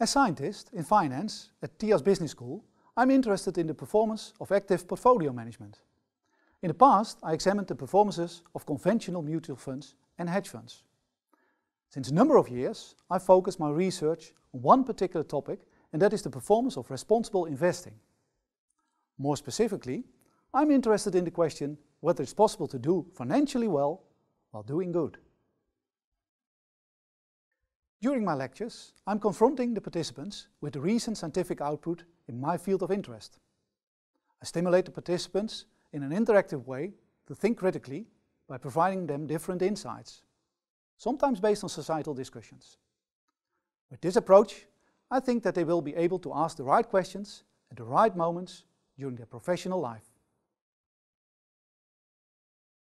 As scientist in finance at TIAS Business School, I'm interested in the performance of active portfolio management. In the past, I examined the performances of conventional mutual funds and hedge funds. Since a number of years, I focused my research on one particular topic, and that is the performance of responsible investing. More specifically, I'm interested in the question whether it's possible to do financially well while doing good. During my lectures, I'm confronting the participants with the recent scientific output in my field of interest. I stimulate the participants in an interactive way to think critically by providing them different insights, sometimes based on societal discussions. With this approach, I think that they will be able to ask the right questions at the right moments during their professional life.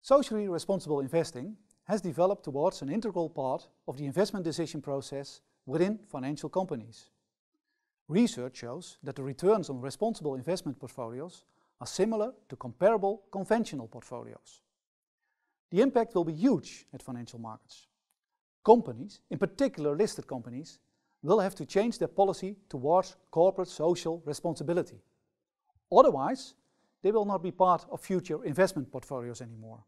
Socially responsible investing has developed towards an integral part of the investment decision process within financial companies. Research shows that the returns on responsible investment portfolios are similar to comparable conventional portfolios. The impact will be huge at financial markets. Companies, in particular listed companies, will have to change their policy towards corporate social responsibility. Otherwise, they will not be part of future investment portfolios anymore.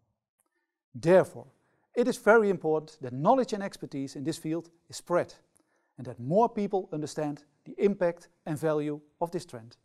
Therefore, it is very important that knowledge and expertise in this field is spread and that more people understand the impact and value of this trend.